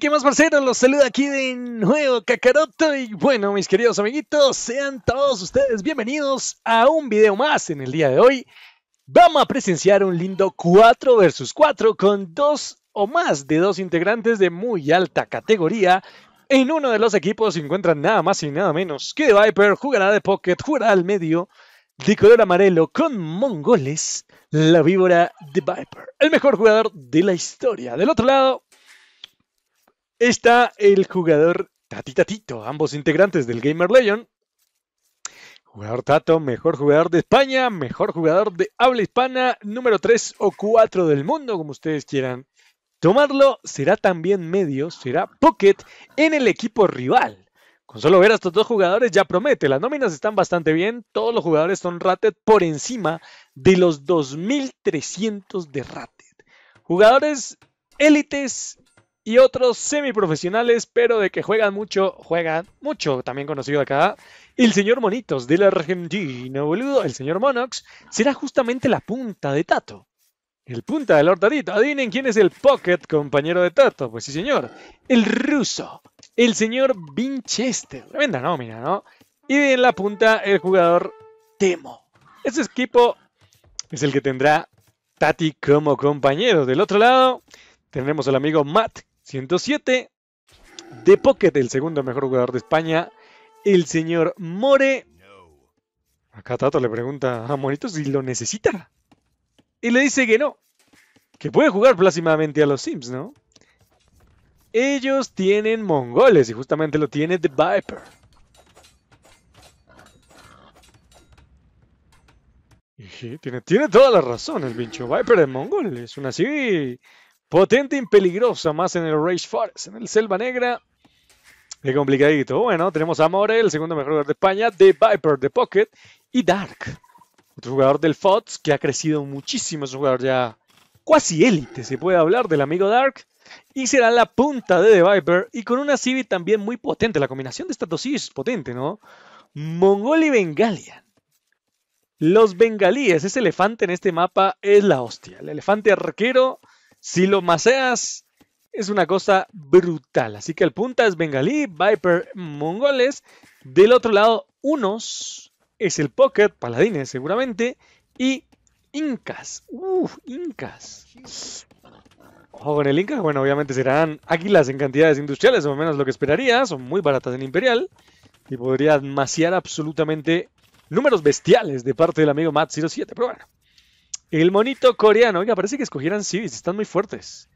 ¿qué más, parceros? Los saluda aquí de nuevo Kakaroto. Y bueno, mis queridos amiguitos, sean todos ustedes bienvenidos a un video más en el día de hoy. Vamos a presenciar un lindo 4 versus 4 con dos o más de dos integrantes de muy alta categoría. En uno de los equipos se encuentran nada más y nada menos que Viper, jugará de pocket, jugará al medio, de color amarelo con mongoles, la víbora de Viper, el mejor jugador de la historia. Del otro lado, está el jugador Tati Tatito, ambos integrantes del Gamer Legion. Jugador Tato, mejor jugador de España, mejor jugador de habla hispana, número 3 o 4 del mundo, como ustedes quieran. Tomarlo será también medio, será pocket en el equipo rival. Con solo ver a estos dos jugadores ya promete, las nóminas están bastante bien, todos los jugadores son rated por encima de los 2.300 de rated. Jugadores élites y otros semiprofesionales, pero de que juegan mucho, juegan mucho, también conocido acá. El señor Monitos del argentino, boludo, el señor Monox, será justamente la punta de Tato. El punta del Lord Adivinen quién es el pocket compañero de Tato. Pues sí, señor. El ruso. El señor Vinchester. Tremenda nómina, ¿no? Y en la punta el jugador Temo. Ese equipo es el que tendrá Tati como compañero. Del otro lado tenemos al amigo Matt 107. De Pocket, el segundo mejor jugador de España, el señor More. Acá Tato le pregunta a Morito si lo necesita. Y le dice que no. Que puede jugar plácidamente a los Sims, ¿no? Ellos tienen mongoles y justamente lo tiene The Viper. tiene, tiene toda la razón el pincho Viper de Mongoles Es una así Potente y peligrosa más en el Rage Forest, en el Selva Negra. Qué complicadito. Bueno, tenemos a More, el segundo mejor jugador de España, The Viper, de Pocket y Dark. Otro jugador del FOTS que ha crecido muchísimo, es un jugador ya cuasi élite, se puede hablar del amigo Dark. Y será la punta de The Viper y con una Civi también muy potente. La combinación de estas dos Civis es potente, ¿no? Mongol y Bengalia. Los bengalíes, ese elefante en este mapa es la hostia. El elefante arquero si lo maceas, es una cosa brutal. Así que el punta es bengalí, Viper, mongoles. Del otro lado, unos es el pocket, paladines seguramente. Y incas. Uf, incas. Ojo con el Inca, bueno, obviamente serán águilas en cantidades industriales, o menos lo que esperaría, son muy baratas en Imperial, y podrían maciar absolutamente números bestiales de parte del amigo Matt07, pero bueno. El monito coreano. Oiga, parece que escogieran civis, están muy fuertes.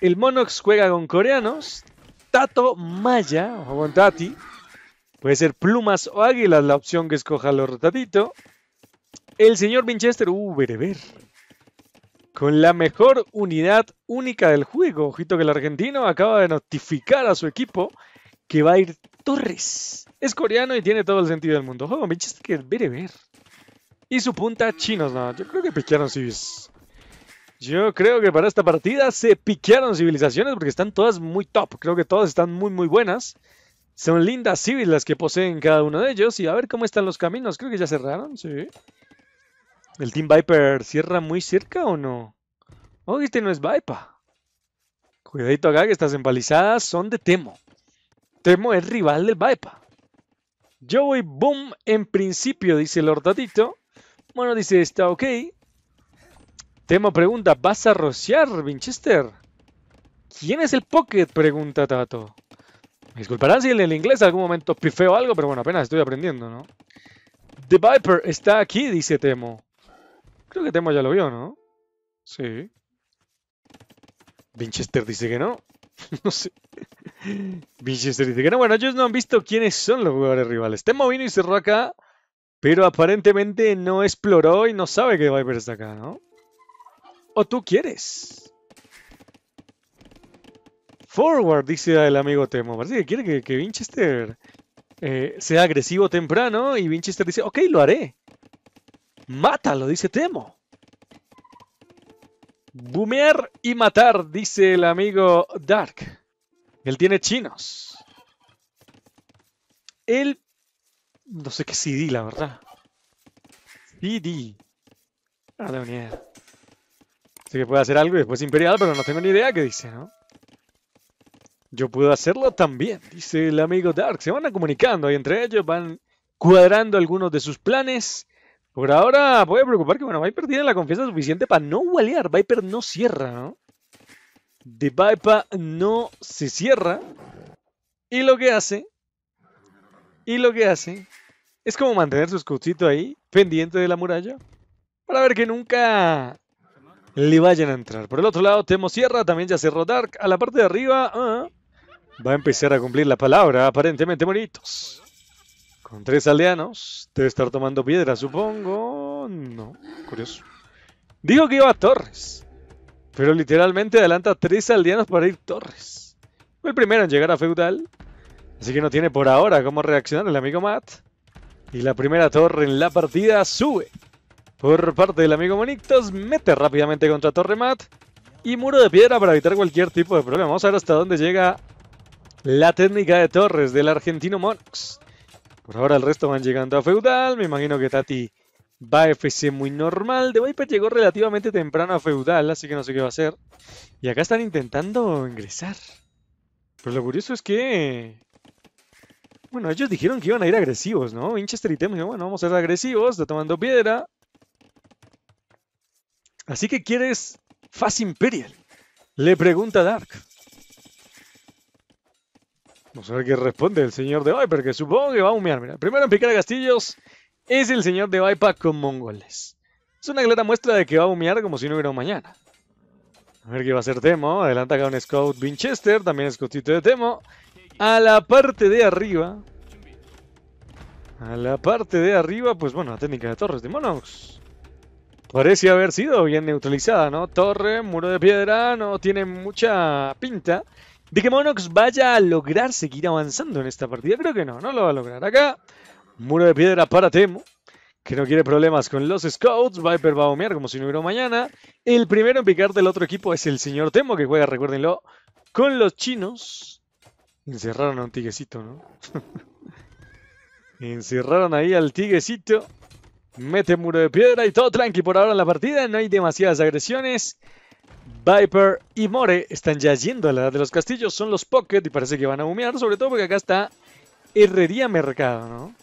El Monox juega con coreanos. Tato Maya o con Tati. Puede ser plumas o águilas la opción que escoja los Tatito. El señor Winchester, uh, bereber. Con la mejor unidad única del juego. Ojito que el argentino acaba de notificar a su equipo que va a ir Torres. Es coreano y tiene todo el sentido del mundo. Juego Winchester, que bereber. Y su punta, chinos, no. Yo creo que piquearon civis. Yo creo que para esta partida se piquearon civilizaciones porque están todas muy top. Creo que todas están muy, muy buenas. Son lindas civis las que poseen cada uno de ellos. Y a ver cómo están los caminos. Creo que ya cerraron, sí. ¿El Team Viper cierra muy cerca o no? Oh, este no es Viper. Cuidadito acá que estas empalizadas son de Temo. Temo es rival del Viper. Yo voy boom en principio, dice el hortadito. Bueno, dice, está ok. Temo pregunta, ¿vas a rociar, Winchester? ¿Quién es el Pocket? Pregunta Tato. Me disculparán si en el inglés en algún momento pifeo algo, pero bueno, apenas estoy aprendiendo, ¿no? The Viper está aquí, dice Temo. Creo que Temo ya lo vio, ¿no? Sí. Winchester dice que no. no sé. Winchester dice que no. Bueno, ellos no han visto quiénes son los jugadores rivales. Temo vino y cerró acá pero aparentemente no exploró y no sabe que Viper está acá, ¿no? ¿O tú quieres? Forward, dice el amigo Temo. Parece que quiere que, Winchester eh, sea agresivo temprano y Winchester dice, ok, lo haré. Mátalo, dice Temo. Boomear y matar, dice el amigo Dark. Él tiene chinos. Él no sé qué CD, la verdad. CD. Ah, la unidad. Sé que puede hacer algo y después Imperial, pero no tengo ni idea qué dice, ¿no? Yo puedo hacerlo también, dice el amigo Dark. Se van comunicando y entre ellos van cuadrando algunos de sus planes. Por ahora puede preocupar que bueno, Viper tiene la confianza suficiente para no walear. Viper no cierra, ¿no? De Viper no se cierra. Y lo que hace. Y lo que hace es como mantener su escudito ahí, pendiente de la muralla, para ver que nunca le vayan a entrar. Por el otro lado, Temo Sierra también ya cerró Dark. A la parte de arriba ah, va a empezar a cumplir la palabra, aparentemente moritos. Con tres aldeanos. Debe estar tomando piedra, supongo. No, curioso. Dijo que iba a Torres. Pero literalmente adelanta tres aldeanos para ir Torres. Fue el primero en llegar a Feudal. Así que no tiene por ahora cómo reaccionar el amigo Matt. Y la primera torre en la partida sube. Por parte del amigo Monictos. mete rápidamente contra Torre Y muro de piedra para evitar cualquier tipo de problema. Vamos a ver hasta dónde llega la técnica de torres del argentino Monox. Por ahora el resto van llegando a Feudal. Me imagino que Tati va a FC muy normal. De Viper llegó relativamente temprano a Feudal, así que no sé qué va a hacer. Y acá están intentando ingresar. Pero lo curioso es que bueno, ellos dijeron que iban a ir agresivos, ¿no? Winchester y Temo. bueno, vamos a ser agresivos, está tomando piedra. Así que quieres Fast Imperial. Le pregunta Dark. Vamos a ver qué responde el señor de Viper, que supongo que va a humear. Mira, primero en picar a castillos es el señor de Viper con mongoles. Es una clara muestra de que va a humear como si no hubiera un mañana. A ver qué va a hacer Temo. Adelanta acá un Scout Winchester, también Scoutito de Temo a la parte de arriba. A la parte de arriba, pues bueno, la técnica de torres de Monox. Parece haber sido bien neutralizada, ¿no? Torre, muro de piedra, no tiene mucha pinta de que Monox vaya a lograr seguir avanzando en esta partida. Creo que no, no lo va a lograr. Acá, muro de piedra para Temo, que no quiere problemas con los scouts. Viper va a bombear como si no hubiera mañana. El primero en picar del otro equipo es el señor Temo, que juega, recuérdenlo, con los chinos. Encerraron a un tiguecito, ¿no? Encerraron ahí al tiguecito. Mete muro de piedra y todo tranqui por ahora en la partida. No hay demasiadas agresiones. Viper y More están ya yendo a la edad de los castillos. Son los Pocket y parece que van a humear. Sobre todo porque acá está Herrería Mercado, ¿no?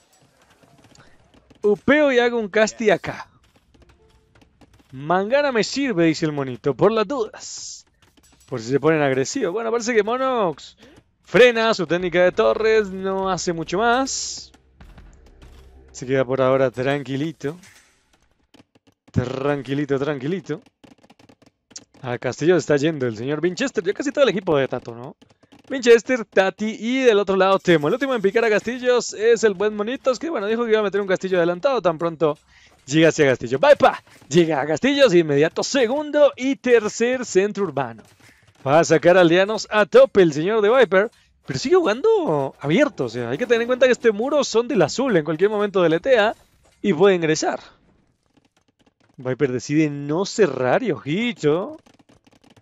Upeo y hago un casti acá. Mangana me sirve, dice el monito, por las dudas. Por si se ponen agresivos. Bueno, parece que Monox Frena su técnica de Torres, no hace mucho más. Se queda por ahora tranquilito. Tranquilito, tranquilito. A Castillo está yendo el señor Winchester. Ya casi todo el equipo de Tato, ¿no? Winchester, Tati y del otro lado Temo. El último en picar a Castillos es el buen Monitos, que bueno, dijo que iba a meter un Castillo adelantado tan pronto. Llega hacia Castillo. ¡Vaipa! Llega a Castillos, inmediato segundo y tercer centro urbano. Va a sacar aldeanos a tope el señor de Viper pero sigue jugando abierto. O sea, hay que tener en cuenta que este muro son del azul. En cualquier momento deletea y puede ingresar. Viper decide no cerrar y ojito.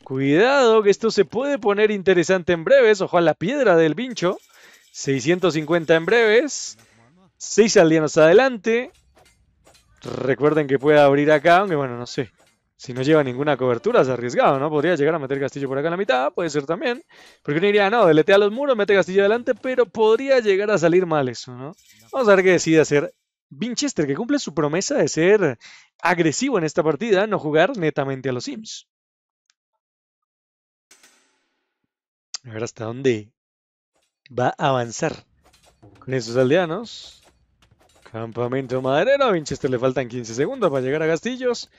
Cuidado que esto se puede poner interesante en breves. Ojo a la piedra del pincho, 650 en breves. 6 aldeanos adelante. Recuerden que puede abrir acá, aunque bueno, no sé si no lleva ninguna cobertura, es arriesgado, ¿no? Podría llegar a meter Castillo por acá en la mitad, puede ser también. Porque uno diría, no, deletea los muros, mete Castillo adelante, pero podría llegar a salir mal eso, ¿no? Vamos a ver qué decide hacer Winchester, que cumple su promesa de ser agresivo en esta partida, no jugar netamente a los Sims. A ver hasta dónde va a avanzar con esos aldeanos. Campamento maderero, a Winchester le faltan 15 segundos para llegar a Castillos.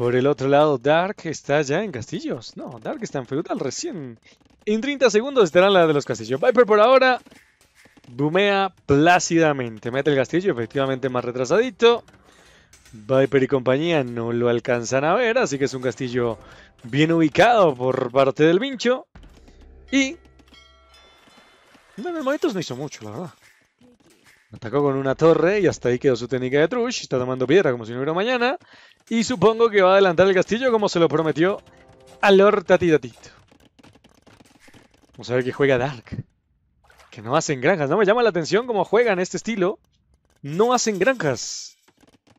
Por el otro lado, Dark está ya en castillos. No, Dark está en feudal recién. En 30 segundos estarán la de los castillos. Viper por ahora bumea plácidamente. Mete el castillo, efectivamente más retrasadito. Viper y compañía no lo alcanzan a ver, así que es un castillo bien ubicado por parte del Mincho. Y... No, en el no hizo mucho, la verdad. Atacó con una torre y hasta ahí quedó su técnica de Trush. Está tomando piedra como si no hubiera mañana. Y supongo que va a adelantar el castillo como se lo prometió al Lord Vamos a ver qué juega Dark. Que no hacen granjas. No me llama la atención cómo juegan este estilo. No hacen granjas.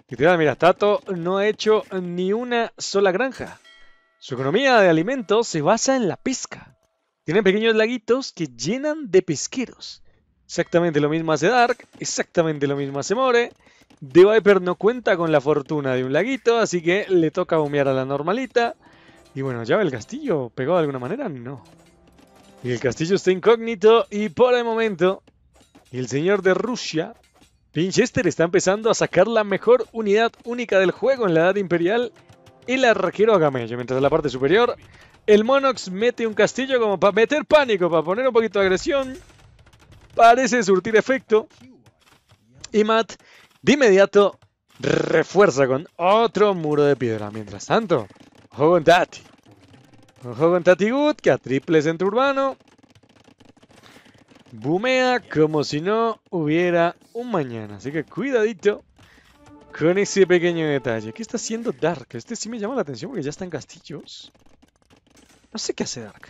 Literal, mira, Tato no ha hecho ni una sola granja. Su economía de alimentos se basa en la pesca. Tienen pequeños laguitos que llenan de pesqueros. Exactamente lo mismo hace Dark, exactamente lo mismo hace More. The Viper no cuenta con la fortuna de un laguito, así que le toca bombear a la normalita. Y bueno, ¿ya ve el castillo ¿Pegó de alguna manera? No. Y el castillo está incógnito y por el momento el señor de Rusia, Pinchester, está empezando a sacar la mejor unidad única del juego en la edad imperial, el arquero Agamello, mientras en la parte superior el Monox mete un castillo como para meter pánico, para poner un poquito de agresión parece surtir efecto. Y Matt de inmediato refuerza con otro muro de piedra. Mientras tanto, ojo en Tati. Ojo con Tati Good, que a triple centro urbano. Bumea como si no hubiera un mañana. Así que cuidadito con ese pequeño detalle. ¿Qué está haciendo Dark? Este sí me llama la atención porque ya están castillos. No sé qué hace Dark.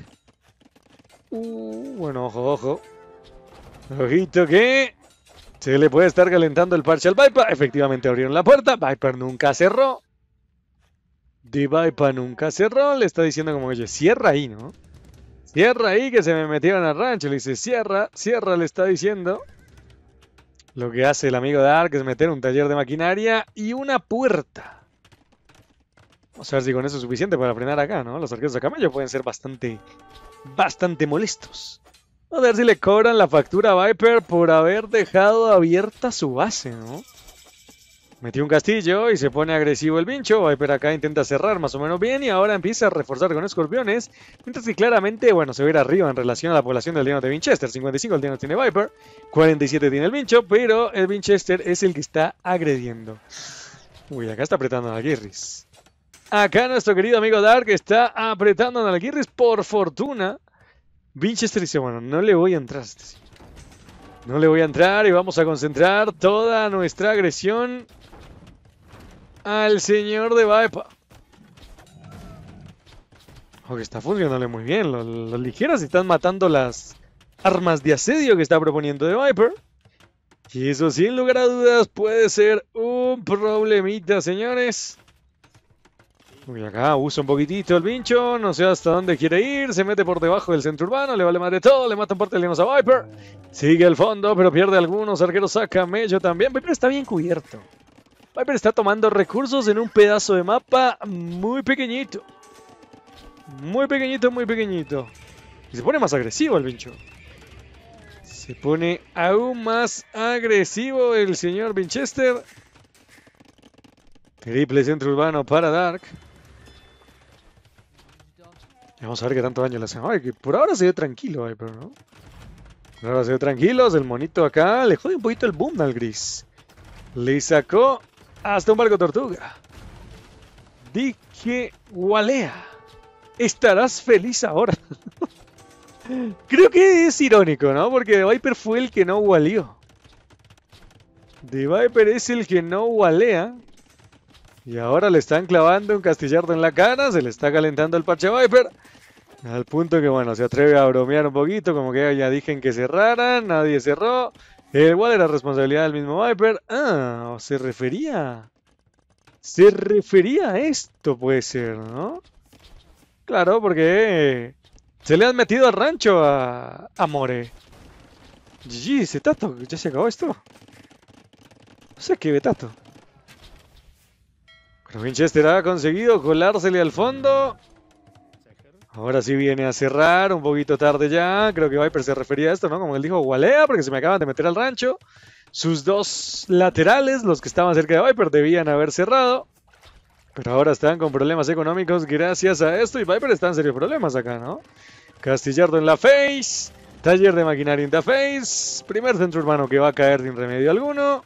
Uh, bueno, ojo, ojo. Ojito que se le puede estar calentando el parche al Viper. Efectivamente abrieron la puerta. Viper nunca cerró. De Viper nunca cerró. Le está diciendo como, oye, cierra ahí, ¿no? Cierra ahí que se me metieron al rancho. Le dice, cierra, cierra, le está diciendo. Lo que hace el amigo Dark es meter un taller de maquinaria y una puerta. Vamos a ver si con eso es suficiente para frenar acá, ¿no? Los arqueros de camello pueden ser bastante, bastante molestos. A ver si le cobran la factura a Viper por haber dejado abierta su base, ¿no? Metió un castillo y se pone agresivo el vincho. Viper acá intenta cerrar más o menos bien y ahora empieza a reforzar con escorpiones. Mientras que claramente, bueno, se ve arriba en relación a la población del Diano de Winchester. 55 el Diano tiene Viper, 47 tiene el vincho, pero el Winchester es el que está agrediendo. Uy, acá está apretando a Guirris. Acá nuestro querido amigo Dark está apretando a Guerris, por fortuna. Winchester dice, bueno, no le voy a entrar a este señor. No le voy a entrar y vamos a concentrar toda nuestra agresión al señor de Viper Aunque está funcionando muy bien. los, ligeros están matando las armas de asedio que está proponiendo de Viper. Y eso sin lugar a dudas puede ser un problemita, señores acá usa un poquitito el bincho, no sé hasta dónde quiere ir, se mete por debajo del centro urbano, le vale madre todo, le mata matan parte del a Viper. Sigue el fondo, pero pierde algunos, arqueros saca Mello también. Viper está bien cubierto. Viper está tomando recursos en un pedazo de mapa muy pequeñito. Muy pequeñito, muy pequeñito. Y se pone más agresivo el bincho. Se pone aún más agresivo el señor Winchester. Triple centro urbano para Dark. Vamos a ver qué tanto daño le hacen. que por ahora se ve tranquilo, Viper, no. Por ahora se ve tranquilo. El monito acá le jode un poquito el boom al gris. Le sacó hasta un barco tortuga. que Walea, estarás feliz ahora. Creo que es irónico, ¿no? Porque Viper fue el que no waleó. The Viper es el que no walea y ahora le están clavando un castillardo en la cara, se le está calentando el parche Viper. Al punto que, bueno, se atreve a bromear un poquito, como que ya dijeron que cerraran, nadie cerró. Igual era responsabilidad del mismo Viper. Ah, se refería. Se refería a esto, puede ser, ¿no? Claro, porque eh, se le han metido al rancho a, amore. More. GG, ese Tato, ¿ya se acabó esto? No sé qué, Tato. Winchester ha conseguido colársele al fondo. Ahora sí viene a cerrar, un poquito tarde ya. Creo que Viper se refería a esto, ¿no? Como él dijo, Walea, porque se me acaban de meter al rancho. Sus dos laterales, los que estaban cerca de Viper, debían haber cerrado. Pero ahora están con problemas económicos gracias a esto. Y Viper está en serios problemas acá, ¿no? Castillardo en la face. Taller de maquinaria en la face. Primer centro urbano que va a caer sin remedio alguno.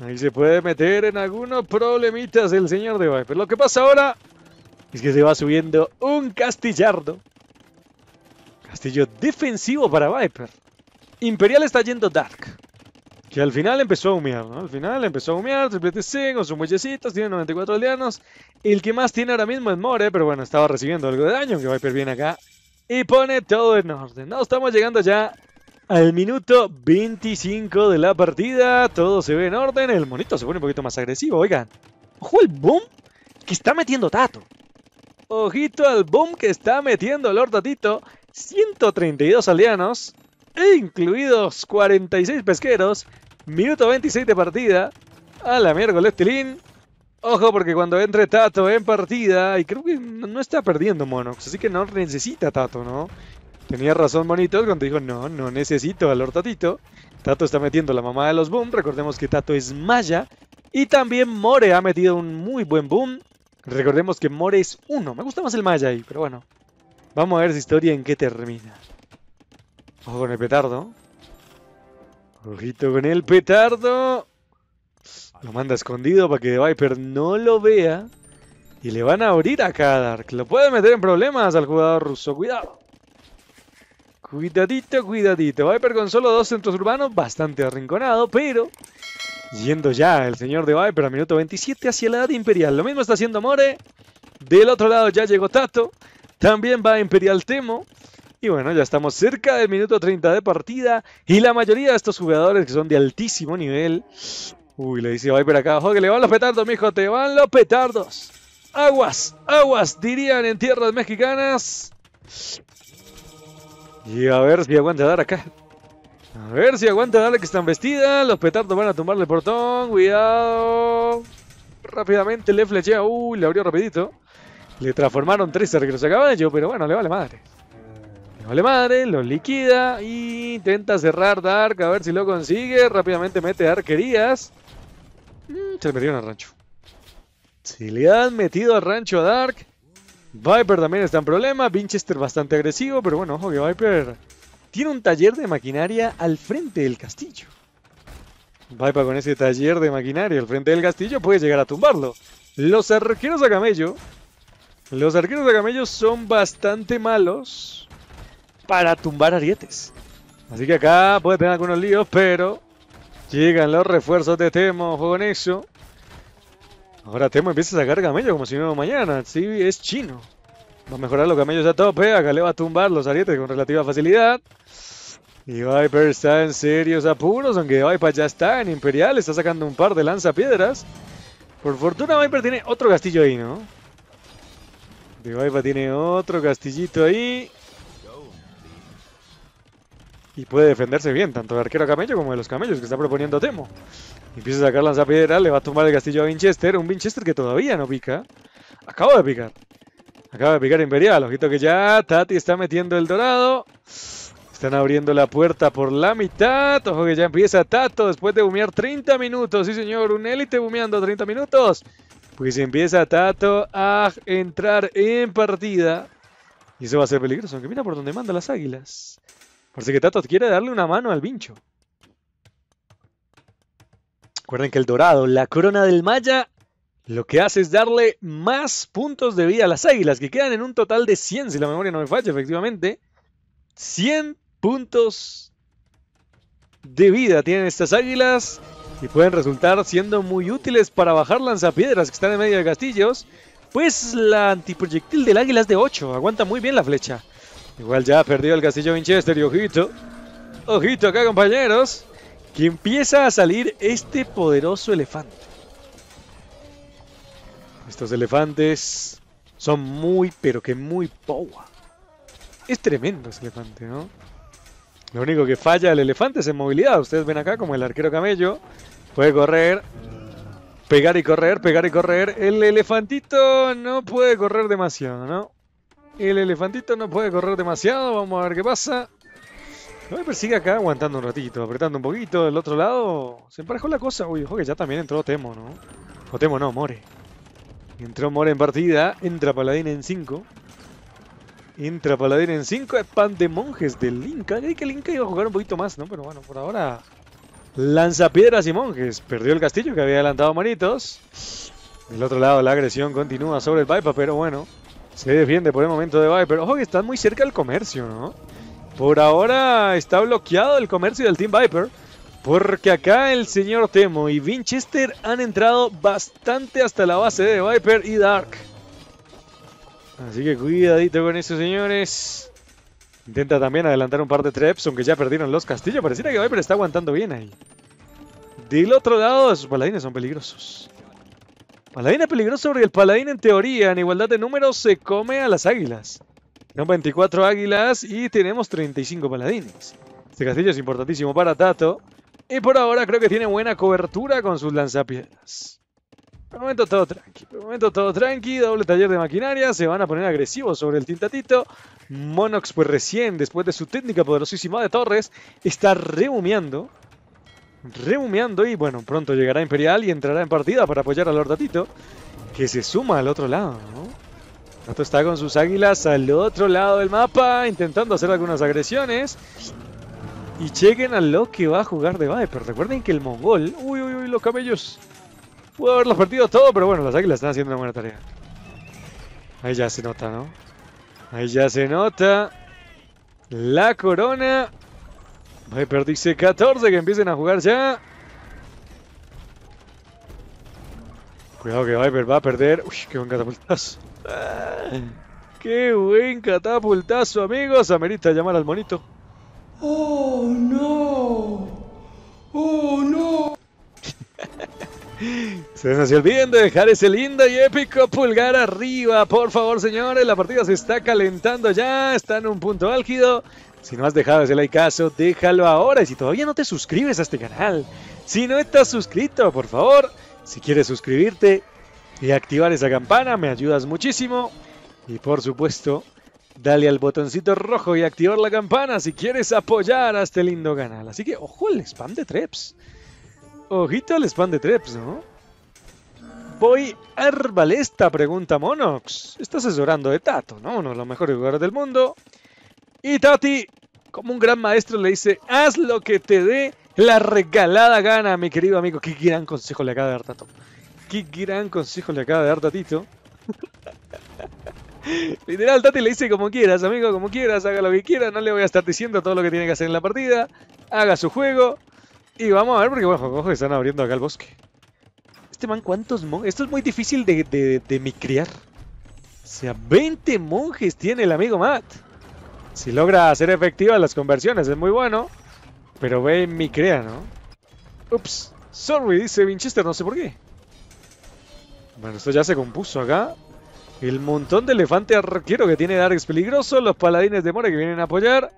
Ahí se puede meter en algunos problemitas el señor de Viper. Lo que pasa ahora es que se va subiendo un castillardo. Castillo defensivo para Viper. Imperial está yendo Dark. Que al final empezó a humear, ¿no? Al final empezó a humear, triple TC con sus muellecitos, tiene 94 aldeanos. El que más tiene ahora mismo es More, pero bueno, estaba recibiendo algo de daño, que Viper viene acá. Y pone todo en orden. No, estamos llegando ya al minuto 25 de la partida. Todo se ve en orden. El monito se pone un poquito más agresivo. Oigan, ojo al boom que está metiendo Tato. Ojito al boom que está metiendo Lord Tatito. 132 aldeanos, e incluidos 46 pesqueros. Minuto 26 de partida. A la mierda, estilín! Ojo porque cuando entre Tato en partida, y creo que no está perdiendo Monox, así que no necesita Tato, ¿no? Tenía razón Monitos cuando dijo, no, no necesito al Tatito. Tato está metiendo la mamá de los boom. Recordemos que Tato es maya. Y también More ha metido un muy buen boom. Recordemos que More es uno. Me gusta más el maya ahí, pero bueno. Vamos a ver si historia en qué termina. Ojo con el petardo. Ojito con el petardo. Lo manda escondido para que Viper no lo vea. Y le van a abrir a Kadark. Lo puede meter en problemas al jugador ruso. Cuidado. Cuidadito, cuidadito. Viper con solo dos centros urbanos, bastante arrinconado, pero... Yendo ya el señor de Viper a minuto 27 hacia la edad imperial. Lo mismo está haciendo More. Del otro lado ya llegó Tato. También va Imperial Temo. Y bueno, ya estamos cerca del minuto 30 de partida. Y la mayoría de estos jugadores que son de altísimo nivel. Uy, le dice Viper acá abajo que le van los petardos, mijo. Te van los petardos. Aguas, aguas, dirían en tierras mexicanas. Y a ver si aguanta dar acá. A ver si aguanta darle que están vestidas. Los petardos van a tumbarle el portón. Cuidado. Rápidamente le flechea. Uy, le abrió rapidito. Le transformaron tres acaba de caballo, pero bueno, le vale madre. Le vale madre, Lo liquida. Y intenta cerrar Dark, a ver si lo consigue. Rápidamente mete arquerías. Mm, se le metieron al rancho. Si le han metido al rancho a Dark, Viper también está en problema. Winchester bastante agresivo, pero bueno, ojo que Viper tiene un taller de maquinaria al frente del castillo. Viper con ese taller de maquinaria al frente del castillo puede llegar a tumbarlo. Los arqueros de camello. Los arqueros de camello son bastante malos para tumbar arietes. Así que acá puede tener algunos líos, pero llegan los refuerzos de Temo, con eso. Ahora Temo empieza a sacar camello como si no mañana. Sí, es chino. Va a mejorar los camellos a tope. Acá le va a tumbar los arietes con relativa facilidad. Y Viper está en serios apuros, aunque Viper ya está en Imperial. Está sacando un par de lanzapiedras. Por fortuna Viper tiene otro castillo ahí, ¿no? Viper tiene otro castillito ahí. Y puede defenderse bien, tanto de arquero a camello como de los camellos que está proponiendo Temo. Empieza a sacar lanzapiedras. le va a tumbar el castillo a Winchester. Un Winchester que todavía no pica. Acabo de picar. Acaba de picar Imperial. Ojito que ya Tati está metiendo el dorado. Están abriendo la puerta por la mitad. Ojo que ya empieza Tato después de bumear 30 minutos. Sí, señor. Un élite bumeando 30 minutos. Pues empieza Tato a entrar en partida. Y eso va a ser peligroso. Aunque mira por donde manda las águilas. Parece que Tato quiere darle una mano al bincho. Recuerden que el dorado, la corona del Maya, lo que hace es darle más puntos de vida a las águilas, que quedan en un total de 100, si la memoria no me falla, efectivamente. 100 puntos de vida tienen estas águilas y pueden resultar siendo muy útiles para bajar lanzapiedras que están en medio de castillos. Pues la antiproyectil del águila es de 8, aguanta muy bien la flecha. Igual ya ha perdido el castillo Winchester y ojito, ojito acá compañeros, que empieza a salir este poderoso elefante. Estos elefantes son muy, pero que muy power. Es tremendo ese elefante, ¿no? Lo único que falla el elefante es en movilidad. Ustedes ven acá como el arquero camello puede correr, pegar y correr, pegar y correr. El elefantito no puede correr demasiado, ¿no? El elefantito no puede correr demasiado. Vamos a ver qué pasa. No me persigue acá aguantando un ratito, apretando un poquito. Del otro lado se emparejó la cosa. Uy, ojo que ya también entró Temo, ¿no? O Temo no, More. Entró Mora en partida, entra Paladín en 5. Entra Paladín en 5, pan de monjes del Inca. Creí que el iba a jugar un poquito más, ¿no? Pero bueno, por ahora lanza piedras y monjes. Perdió el castillo que había adelantado Maritos. Del otro lado la agresión continúa sobre el Viper, pero bueno, se defiende por el momento de Viper. Ojo que están muy cerca del comercio, ¿no? Por ahora está bloqueado el comercio del Team Viper. Porque acá el señor Temo y Winchester han entrado bastante hasta la base de Viper y Dark. Así que cuidadito con eso, señores. Intenta también adelantar un par de traps, aunque ya perdieron los castillos. Pareciera que Viper está aguantando bien ahí. Del otro lado, esos paladines son peligrosos. Paladín es peligroso porque el paladín en teoría, en igualdad de números, se come a las águilas. Son 24 águilas y tenemos 35 paladines. Este castillo es importantísimo para Tato. Y por ahora creo que tiene buena cobertura con sus lanzapiedras. Por el momento todo tranqui, por momento todo tranqui, doble taller de maquinaria, se van a poner agresivos sobre el tintatito. Monox pues recién, después de su técnica poderosísima de Torres, está rehumeando. Rehumeando y bueno, pronto llegará Imperial y entrará en partida para apoyar al Lordatito. que se suma al otro lado, ¿no? Nato está con sus águilas al otro lado del mapa, intentando hacer algunas agresiones. Y chequen a lo que va a jugar de Viper Recuerden que el mongol... Uy, uy, uy, los camellos. Pudo haberlos perdido todo, pero bueno, las águilas están haciendo una buena tarea. Ahí ya se nota, ¿no? Ahí ya se nota. La corona. Viper dice 14, que empiecen a jugar ya. Cuidado que Viper va a perder. Uy, qué buen catapultazo. qué buen catapultazo, amigos. Amerita llamar al monito. Oh. ¡Oh, no! ¡Oh, no! Se nos olviden de dejar ese lindo y épico pulgar arriba, por favor, señores. La partida se está calentando ya, está en un punto álgido. Si no has dejado ese like caso, déjalo ahora. Y si todavía no te suscribes a este canal, si no estás suscrito, por favor, si quieres suscribirte y activar esa campana, me ayudas muchísimo. Y por supuesto, Dale al botoncito rojo y activar la campana si quieres apoyar a este lindo canal. Así que ojo al spam de Treps. Ojito al spam de Treps, ¿no? Voy Arbalesta, pregunta Monox. Está asesorando de Tato, ¿no? Uno de los mejores jugadores del mundo. Y Tati, como un gran maestro, le dice, haz lo que te dé la regalada gana, mi querido amigo. Qué gran consejo le acaba de dar Tato. Qué gran consejo le acaba de dar Tatito. Literal, Tati le dice como quieras, amigo, como quieras, haga lo que quiera, no le voy a estar diciendo todo lo que tiene que hacer en la partida, haga su juego, y vamos a ver porque, bueno, ojo están abriendo acá el bosque. Este man, ¿cuántos monjes? Esto es muy difícil de, de, de O sea, 20 monjes tiene el amigo Matt. Si logra hacer efectivas las conversiones, es muy bueno, pero ve micrea, ¿no? Ups, sorry, dice Winchester, no sé por qué. Bueno, esto ya se compuso acá. El montón de elefante arquero que tiene Darks peligroso. Los paladines de More que vienen a apoyar.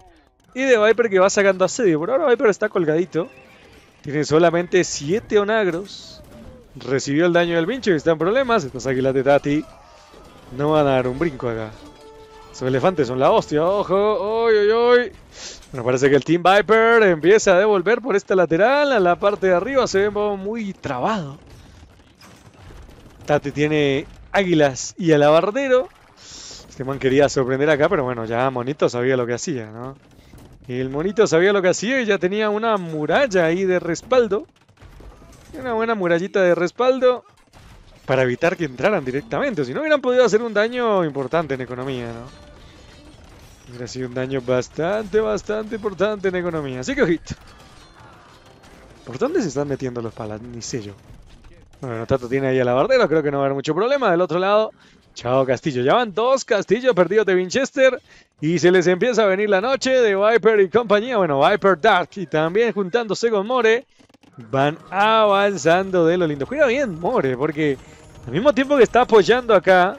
Y de Viper que va sacando asedio. Por ahora Viper está colgadito. Tiene solamente 7 onagros. Recibió el daño del Mincho y está en problemas. estos águilas de Tati no van a dar un brinco acá. Esos elefantes son la hostia. ¡Ojo! ¡Oy, oy, oy! Bueno, parece que el Team Viper empieza a devolver por esta lateral. A la parte de arriba se ve muy trabado. Tati tiene Águilas y Alabardero. Este man quería sorprender acá, pero bueno, ya Monito sabía lo que hacía, ¿no? El monito sabía lo que hacía y ya tenía una muralla ahí de respaldo. Una buena murallita de respaldo para evitar que entraran directamente. Si no, hubieran podido hacer un daño importante en economía, ¿no? Hubiera sido un daño bastante, bastante importante en economía. Así que ojito. ¿Por dónde se están metiendo los palas? Ni sé yo. Bueno, Tato tiene ahí a la bardera, creo que no va a haber mucho problema. Del otro lado, chao Castillo. Ya van dos Castillo perdidos de Winchester y se les empieza a venir la noche de Viper y compañía. Bueno, Viper Dark y también juntándose con More. Van avanzando de lo lindo. Cuida bien More, porque al mismo tiempo que está apoyando acá,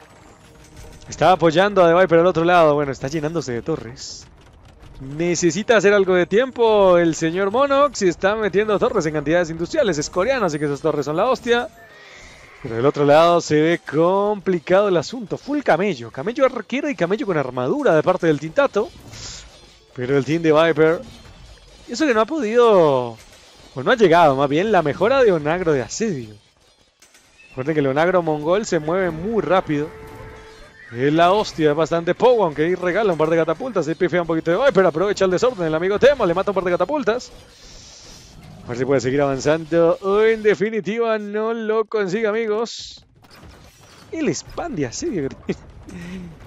está apoyando a The Viper al otro lado. Bueno, está llenándose de torres. Necesita hacer algo de tiempo el señor Monox y está metiendo torres en cantidades industriales. Es coreano, así que esas torres son la hostia. Pero del otro lado se ve complicado el asunto. Full camello. Camello arquero y camello con armadura de parte del Tintato. Pero el team de Viper... Eso que no ha podido... Pues no ha llegado, más bien, la mejora de Onagro de asedio. Recuerden que el Onagro mongol se mueve muy rápido. Es la hostia, es bastante poco, aunque ahí regala un par de catapultas. y pifea un poquito de... ¡Ay, pero aprovecha el desorden el amigo Temo! Le mata un par de catapultas. A ver si puede seguir avanzando. Oh, en definitiva, no lo consigue, amigos. El Spandia, sí,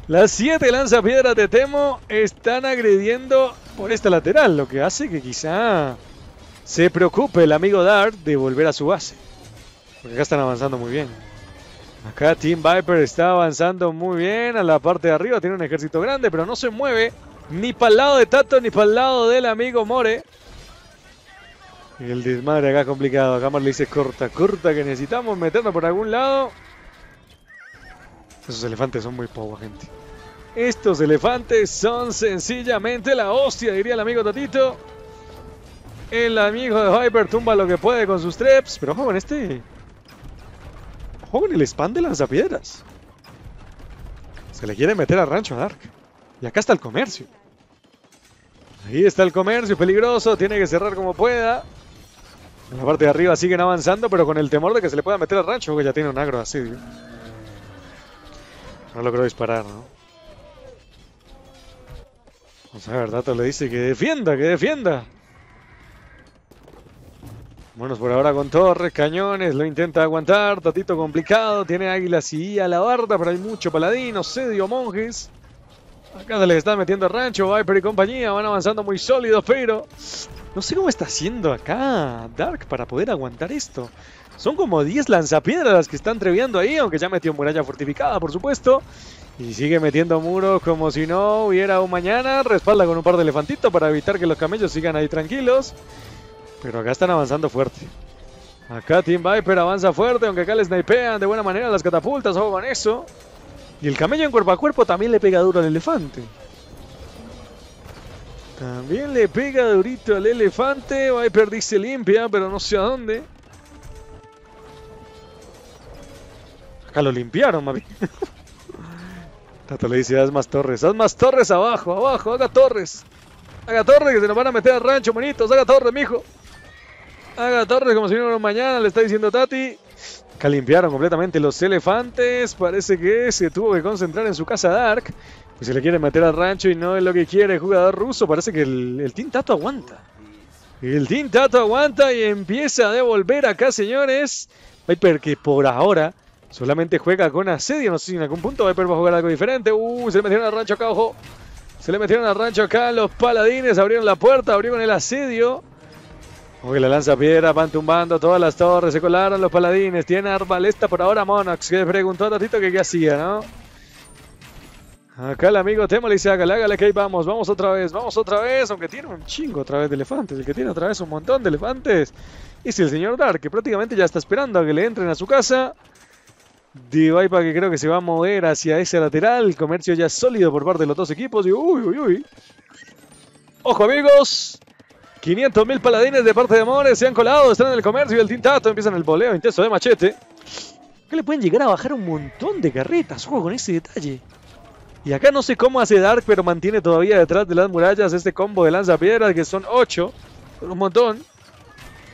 Las siete lanzapiedras de Temo están agrediendo por esta lateral, lo que hace que quizá se preocupe el amigo Dart de volver a su base. Porque acá están avanzando muy bien. Acá Team Viper está avanzando muy bien a la parte de arriba. Tiene un ejército grande, pero no se mueve ni para el lado de Tato ni para el lado del amigo More. el desmadre acá es complicado. Acá le dice corta, corta que necesitamos meternos por algún lado. Esos elefantes son muy pocos, gente. Estos elefantes son sencillamente la hostia, diría el amigo Tatito. El amigo de Viper tumba lo que puede con sus traps Pero vamos con este Joven, el spam de lanzapiedras. Se le quiere meter al rancho a Dark. Y acá está el comercio. Ahí está el comercio, peligroso. Tiene que cerrar como pueda. En la parte de arriba siguen avanzando, pero con el temor de que se le pueda meter al rancho, que ya tiene un agro así. tío. No logró disparar, ¿no? Vamos a ver, Dato le dice que defienda, que defienda. Bueno, por ahora con Torres, Cañones, lo intenta aguantar, Tatito complicado, tiene Águilas y a la pero hay mucho Paladino, sedio Monjes. Acá se les está metiendo Rancho, Viper y compañía, van avanzando muy sólidos, pero... No sé cómo está haciendo acá Dark para poder aguantar esto. Son como 10 lanzapiedras las que están treviando ahí, aunque ya metió muralla fortificada, por supuesto. Y sigue metiendo muros como si no hubiera un mañana. Respalda con un par de elefantitos para evitar que los camellos sigan ahí tranquilos. Pero acá están avanzando fuerte. Acá Team Viper avanza fuerte, aunque acá le snipean de buena manera las catapultas, ojo con eso. Y el camello en cuerpo a cuerpo también le pega duro al elefante. También le pega durito al elefante. Viper dice limpia, pero no sé a dónde. Acá lo limpiaron, mami. Tato le dice, haz más torres. Haz más torres abajo, abajo. Haga torres. Haga torres que se nos van a meter al rancho, monitos. Haga torres, mijo. Haga Torres como si no mañana, le está diciendo Tati. Que limpiaron completamente los elefantes. Parece que se tuvo que concentrar en su casa Dark. Y se le quiere meter al rancho y no es lo que quiere el jugador ruso. Parece que el, el Team Tato aguanta. El Team Tato aguanta y empieza a devolver acá, señores. Viper que por ahora solamente juega con asedio. No sé si en algún punto Viper va a jugar algo diferente. Uh, se le metieron al rancho acá, ojo. Se le metieron al rancho acá los paladines. Abrieron la puerta, abrieron el asedio. Oye, la lanza piedra, van tumbando todas las torres, se colaron los paladines. Tiene arbalesta por ahora Monox, que preguntó a que qué hacía, ¿no? Acá el amigo dice, hágale, hágale, que ahí vamos, vamos otra vez, vamos otra vez, aunque tiene un chingo otra vez de elefantes, el que tiene otra vez un montón de elefantes. Y si el señor Dark, que prácticamente ya está esperando a que le entren a su casa, Divaipa que creo que se va a mover hacia ese lateral. Comercio ya sólido por parte de los dos equipos. Y uy, uy, uy. Ojo amigos. 500.000 paladines de parte de Amores se han colado, están en el comercio y el tintato, empiezan el boleo intenso de machete. Acá le pueden llegar a bajar un montón de carretas, ojo con ese detalle. Y acá no sé cómo hace Dark, pero mantiene todavía detrás de las murallas este combo de lanzapiedras, que son 8, un montón.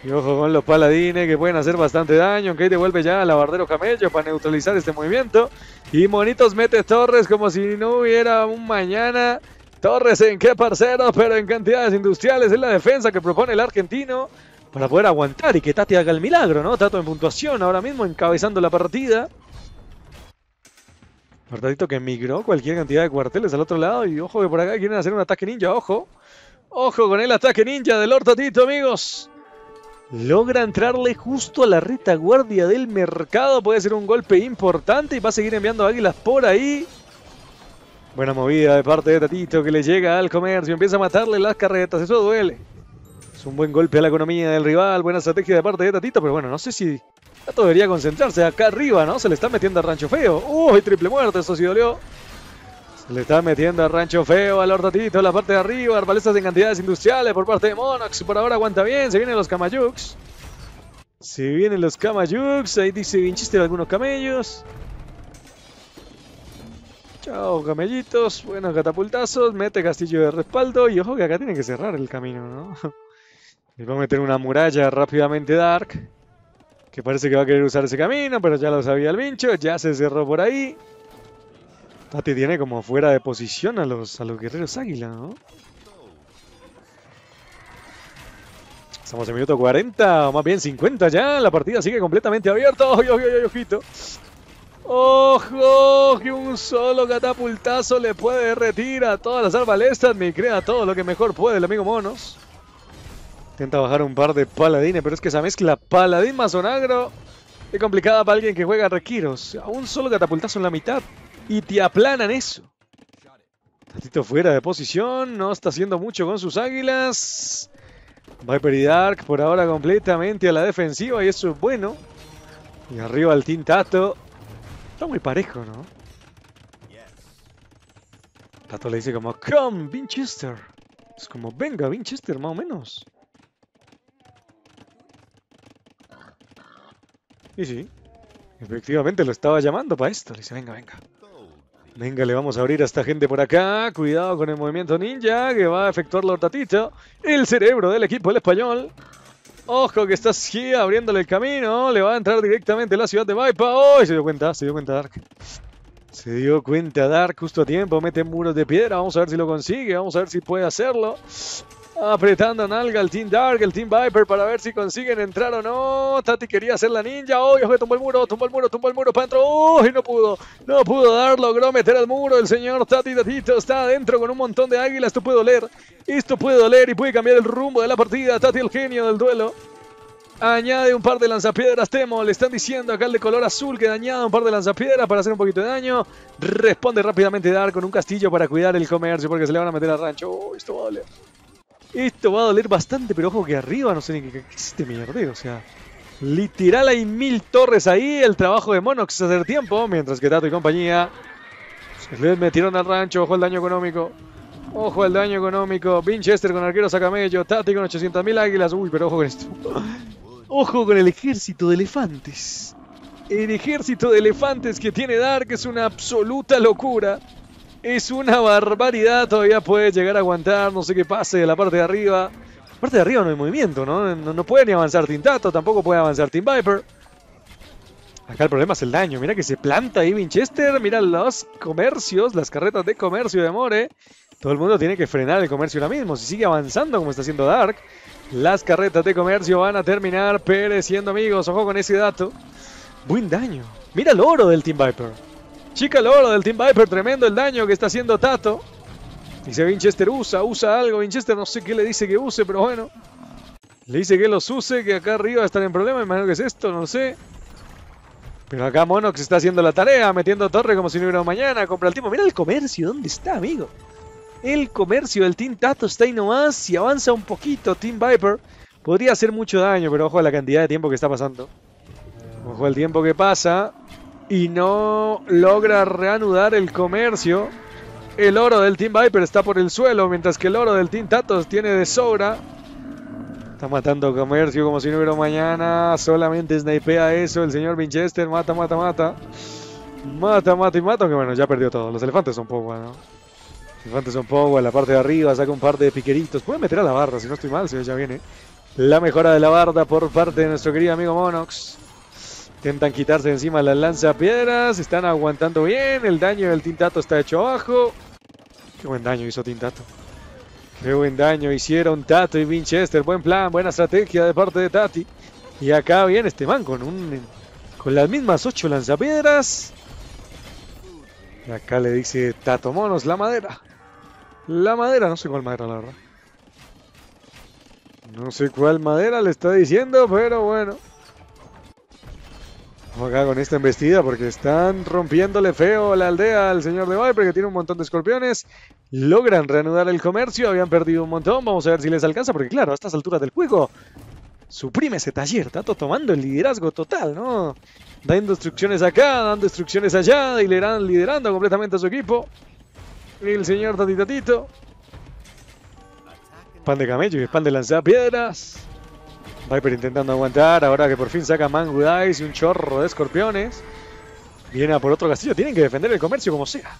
Y ojo con los paladines que pueden hacer bastante daño. Ok, devuelve ya al lavardero camello para neutralizar este movimiento. Y Monitos mete torres como si no hubiera un mañana. Torres en qué parceros, pero en cantidades industriales. Es la defensa que propone el argentino para poder aguantar y que Tati haga el milagro, ¿no? Tato en puntuación ahora mismo encabezando la partida. Cortadito que migró cualquier cantidad de cuarteles al otro lado. Y ojo que por acá quieren hacer un ataque ninja. Ojo. Ojo con el ataque ninja del Hortatito, amigos. Logra entrarle justo a la retaguardia del mercado. Puede ser un golpe importante y va a seguir enviando águilas por ahí. Buena movida de parte de Tatito que le llega al comercio. Empieza a matarle las carretas. Eso duele. Es un buen golpe a la economía del rival. Buena estrategia de parte de Tatito. Pero bueno, no sé si Tato debería concentrarse acá arriba, ¿no? Se le está metiendo a Rancho Feo. Uy, triple muerte. Eso sí dolió. Se le está metiendo a Rancho Feo al Hortatito en la parte de arriba. Arbalestas en cantidades industriales por parte de Monox. Por ahora aguanta bien. Se vienen los Camayux. Se vienen los Camayux. Ahí dice de algunos camellos. Chao, camellitos. buenos catapultazos. Mete castillo de respaldo. Y ojo que acá tiene que cerrar el camino, ¿no? Y va a meter una muralla rápidamente Dark. Que parece que va a querer usar ese camino, pero ya lo sabía el vincho. Ya se cerró por ahí. Tati tiene como fuera de posición a los, a los guerreros águila, ¿no? Estamos en minuto 40, o más bien 50 ya. La partida sigue completamente abierta. ojo, ojo, ojo, ojito! ¡Ojo! Que un solo catapultazo le puede retirar a todas las arbalestas. Me crea todo lo que mejor puede el amigo Monos. Intenta bajar un par de paladines, pero es que esa mezcla paladín mazonagro es complicada para alguien que juega requiros. A un solo catapultazo en la mitad y te aplanan eso. Tantito fuera de posición, no está haciendo mucho con sus águilas. Viper y Dark por ahora completamente a la defensiva y eso es bueno. Y arriba el Tintato Está muy parejo, ¿no? Tato le dice como, come, Winchester. Es como, venga, Winchester, más o menos. Y sí, efectivamente lo estaba llamando para esto. Le dice, venga, venga. Venga, le vamos a abrir a esta gente por acá. Cuidado con el movimiento ninja que va a efectuar la hortatita. El cerebro del equipo, el español. Ojo que está aquí abriéndole el camino. Le va a entrar directamente a la ciudad de Vaipa. ¡Oh! Se dio cuenta, se dio cuenta Dark. Se dio cuenta Dark justo a tiempo. Mete muros de piedra. Vamos a ver si lo consigue. Vamos a ver si puede hacerlo. Apretando nalga el Team Dark, el Team Viper para ver si consiguen entrar o no. Tati quería ser la ninja. Oh, Dios, que tumbó el muro, tumbó el muro, tumbó el muro para adentro. Uy, no pudo, no pudo dar. Logró meter al muro. El señor Tati Tatito está adentro con un montón de águilas. Esto puede doler, esto puede doler y puede cambiar el rumbo de la partida. Tati, el genio del duelo. Añade un par de lanzapiedras, Temo. Le están diciendo acá el de color azul que dañado un par de lanzapiedras para hacer un poquito de daño. Responde rápidamente Dark con un castillo para cuidar el comercio porque se le van a meter al rancho. Oh, esto va a doler. Esto va a doler bastante, pero ojo que arriba no sé ni qué existe mierdero, o sea... Literal hay mil torres ahí, el trabajo de Monox hacer tiempo, mientras que Tato y compañía... le metieron al rancho, ojo el daño económico. Ojo al daño económico. Winchester con arquero sacamello, Tati con 800.000 águilas. Uy, pero ojo con esto. Ojo con el ejército de elefantes. El ejército de elefantes que tiene Dark es una absoluta locura. Es una barbaridad, todavía puede llegar a aguantar, no sé qué pase de la parte de arriba. La parte de arriba no hay movimiento, ¿no? No, puede ni avanzar Team Tato, tampoco puede avanzar Team Viper. Acá el problema es el daño. Mira que se planta ahí Winchester. Mira los comercios, las carretas de comercio de More. Todo el mundo tiene que frenar el comercio ahora mismo. Si sigue avanzando como está haciendo Dark, las carretas de comercio van a terminar pereciendo, amigos. Ojo con ese dato. Buen daño. Mira el oro del Team Viper. Chica Loro del Team Viper, tremendo el daño que está haciendo Tato. Dice Winchester, usa, usa algo. Winchester no sé qué le dice que use, pero bueno. Le dice que los use, que acá arriba están en problema. Imagino que es esto, no sé. Pero acá Monox está haciendo la tarea, metiendo torre como si no hubiera mañana. Compra el tiempo. Mira el comercio, ¿dónde está, amigo? El comercio del Team Tato está ahí nomás. Si avanza un poquito Team Viper, podría hacer mucho daño, pero ojo a la cantidad de tiempo que está pasando. Ojo al tiempo que pasa y no logra reanudar el comercio. El oro del Team Viper está por el suelo, mientras que el oro del Team Tatos tiene de sobra. Está matando comercio como si no hubiera mañana. Solamente snipea eso. El señor Winchester mata, mata, mata. Mata, mata y mata. Que bueno, ya perdió todo. Los elefantes son poco, ¿no? Los elefantes son poco. la parte de arriba saca un par de piqueritos. Puede meter a la barra, si no estoy mal, si ya viene. La mejora de la barda por parte de nuestro querido amigo Monox. Intentan quitarse encima las lanzapiedras. Están aguantando bien. El daño del Tintato está hecho abajo. Qué buen daño hizo Tintato. Qué buen daño hicieron Tato y Winchester. Buen plan, buena estrategia de parte de Tati. Y acá viene este man con, un, con las mismas ocho lanzapiedras. Y acá le dice Tato Monos, la madera. La madera, no sé cuál madera, la verdad. No sé cuál madera le está diciendo, pero bueno acá con esta embestida porque están rompiéndole feo la aldea al señor de Viper que tiene un montón de escorpiones. Logran reanudar el comercio, habían perdido un montón. Vamos a ver si les alcanza porque claro, a estas alturas del juego suprime ese taller. Tato tomando el liderazgo total, ¿no? Dando instrucciones acá, dando instrucciones allá y le irán liderando completamente a su equipo. El señor Tatitatito. Pan de camello y pan de lanzar piedras. Viper intentando aguantar, ahora que por fin saca Mango Dice y un chorro de escorpiones. Viene a por otro castillo, tienen que defender el comercio como sea.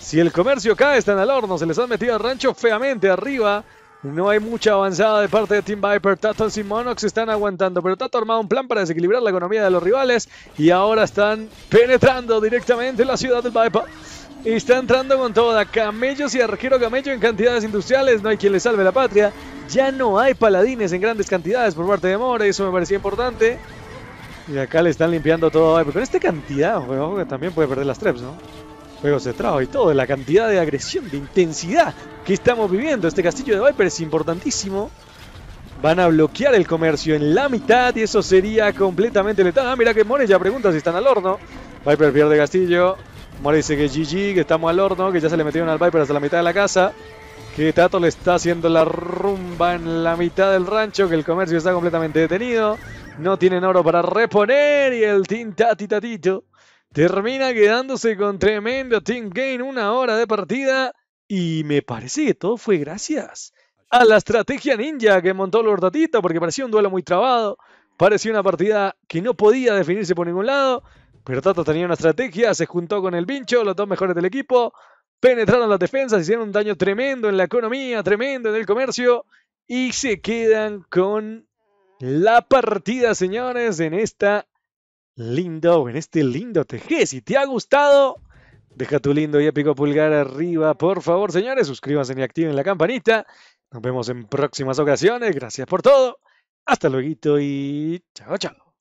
Si el comercio cae, están al horno, se les han metido al rancho feamente arriba. No hay mucha avanzada de parte de Team Viper. Tatons y Monox están aguantando, pero Tato ha armado un plan para desequilibrar la economía de los rivales y ahora están penetrando directamente en la ciudad del Viper. Está entrando con toda. Camellos y arquero camello en cantidades industriales. No hay quien le salve la patria. Ya no hay paladines en grandes cantidades por parte de More. Eso me parecía importante. Y acá le están limpiando todo. Pero con esta cantidad, ojo, que también puede perder las treps, ¿no? Juego se traba y todo. la cantidad de agresión, de intensidad que estamos viviendo. Este castillo de Viper es importantísimo. Van a bloquear el comercio en la mitad y eso sería completamente letal. Ah, mira que More ya pregunta si están al horno. Viper pierde castillo parece dice que GG, que estamos al horno, que ya se le metieron al Viper hasta la mitad de la casa. Que Tato le está haciendo la rumba en la mitad del rancho, que el comercio está completamente detenido. No tienen oro para reponer y el Team Tati Tatito termina quedándose con tremendo Team Gain, una hora de partida. Y me parece que todo fue gracias a la estrategia ninja que montó Lord Tatito, porque parecía un duelo muy trabado. Parecía una partida que no podía definirse por ningún lado. Pero Tato tenía una estrategia, se juntó con el Vincho, los dos mejores del equipo, penetraron las defensas, hicieron un daño tremendo en la economía, tremendo en el comercio y se quedan con la partida, señores, en esta lindo, en este lindo TG. Si te ha gustado, deja tu lindo y épico pulgar arriba, por favor, señores, suscríbanse y activen la campanita. Nos vemos en próximas ocasiones. Gracias por todo. Hasta luego y chao, chao.